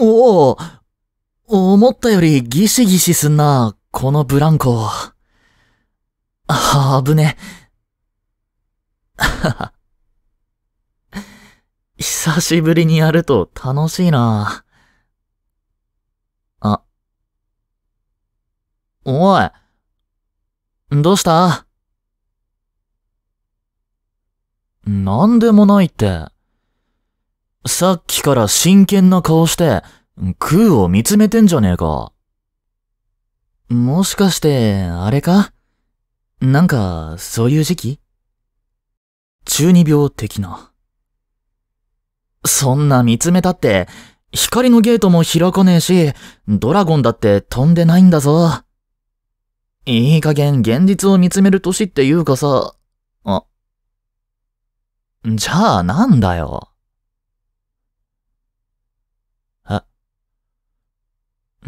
おお、思ったよりギシギシすんな、このブランコ。あぶね。久しぶりにやると楽しいな。あ。おい。どうしたなんでもないって。さっきから真剣な顔して、空を見つめてんじゃねえか。もしかして、あれかなんか、そういう時期中二病的な。そんな見つめたって、光のゲートも開かねえし、ドラゴンだって飛んでないんだぞ。いい加減現実を見つめる年っていうかさ、あ。じゃあなんだよ。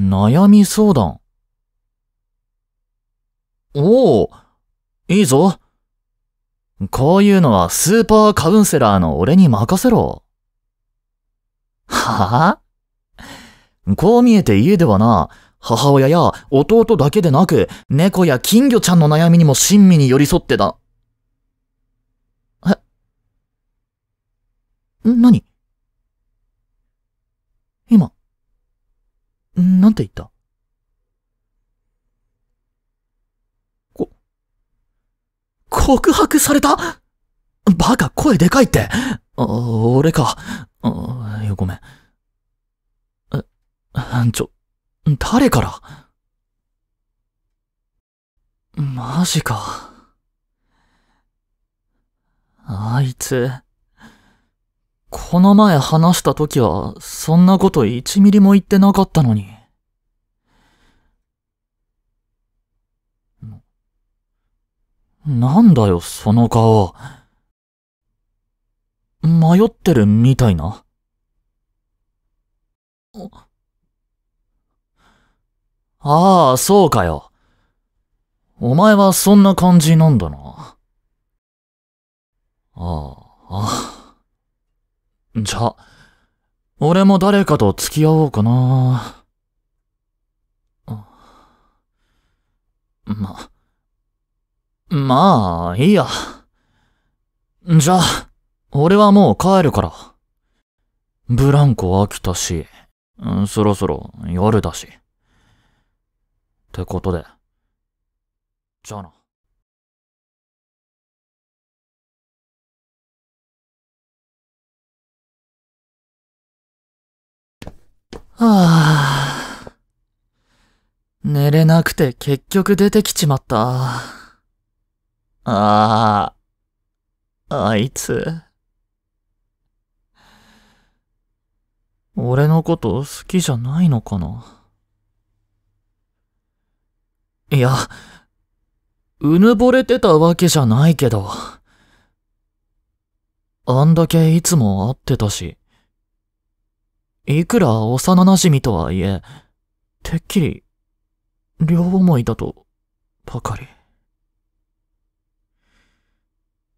悩み相談。おお、いいぞ。こういうのはスーパーカウンセラーの俺に任せろ。はぁ、こう見えて家ではな、母親や弟だけでなく、猫や金魚ちゃんの悩みにも親身に寄り添ってだ。え何んなんて言ったこ、告白されたバカ声でかいって。あ、俺か。あ、ごめん。え、ちょ、誰からマジか。あいつ。この前話した時は、そんなこと一ミリも言ってなかったのに。なんだよ、その顔。迷ってるみたいな。ああ、そうかよ。お前はそんな感じなんだな。ああ、ああ。じゃ、俺も誰かと付き合おうかな。ま、まあ、いいや。じゃあ、俺はもう帰るから。ブランコ飽きたし、そろそろ夜だし。ってことで。じゃあな。はぁ、あ。寝れなくて結局出てきちまった。ああ。あいつ。俺のこと好きじゃないのかないや、うぬぼれてたわけじゃないけど。あんだけいつも会ってたし。いくら幼馴染とはいえ、てっきり、両思いだと、ばかり。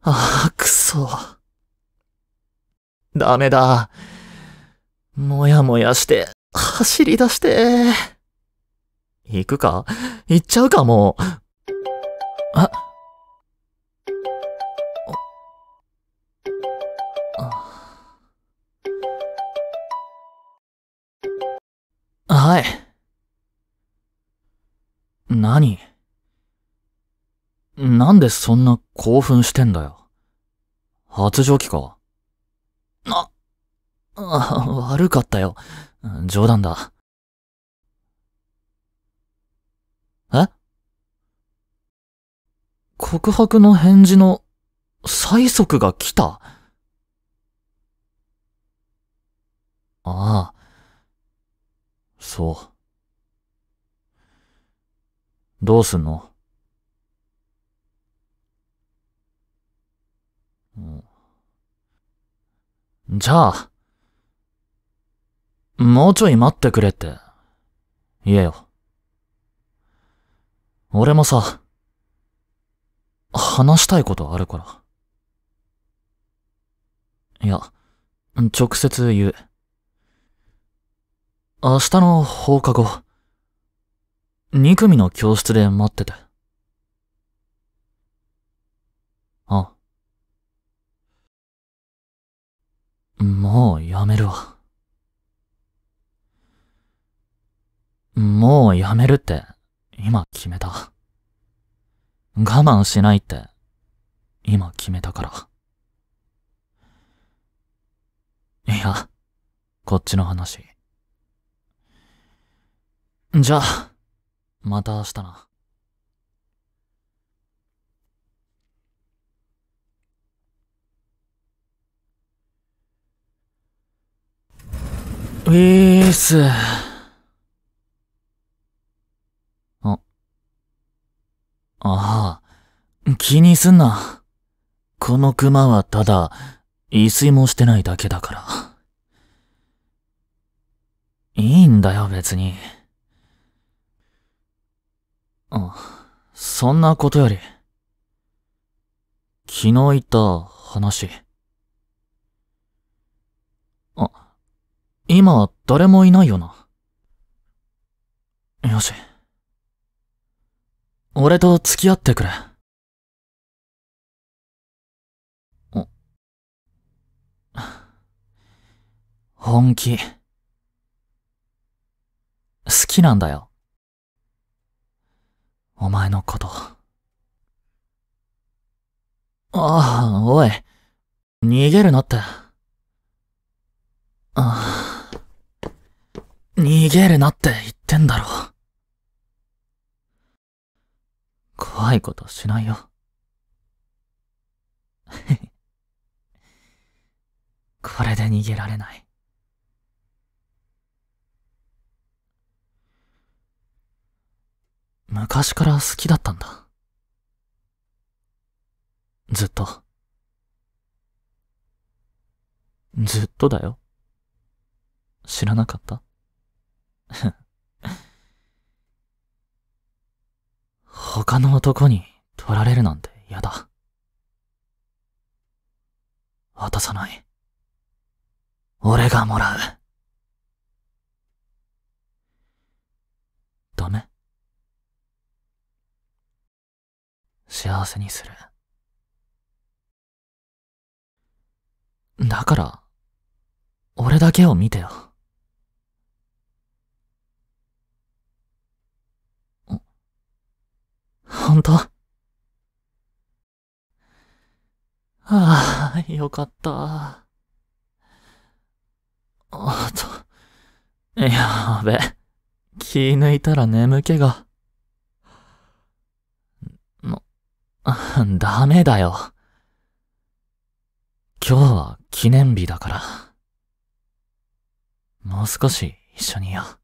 ああ、くそ。ダメだ。もやもやして、走り出して。行くか行っちゃうかもう。あはい。何なんでそんな興奮してんだよ。発情期か。あ、あ、悪かったよ。冗談だ。え告白の返事の催促が来たああ。そう。どうすんのじゃあ、もうちょい待ってくれって、言えよ。俺もさ、話したいことあるから。いや、直接言う。明日の放課後、二組の教室で待ってて。あ。もうやめるわ。もうやめるって、今決めた。我慢しないって、今決めたから。いや、こっちの話。じゃあ、また明日な。ウィース。あ。ああ、気にすんな。このクマはただ、一睡もしてないだけだから。いいんだよ、別に。あ、そんなことより。昨日言った話。あ、今誰もいないよな。よし。俺と付き合ってくれ。本気。好きなんだよ。お前のこと。ああ、おい。逃げるなって。ああ。逃げるなって言ってんだろ。怖いことしないよ。これで逃げられない。昔から好きだったんだ。ずっと。ずっとだよ。知らなかった 他の男に取られるなんて嫌だ。渡さない。俺がもらう。幸せにする。だから、俺だけを見てよ。ほんとああ、よかった。あと、やべ、気抜いたら眠気が。ダメだよ。今日は記念日だから。もう少し一緒にいよう。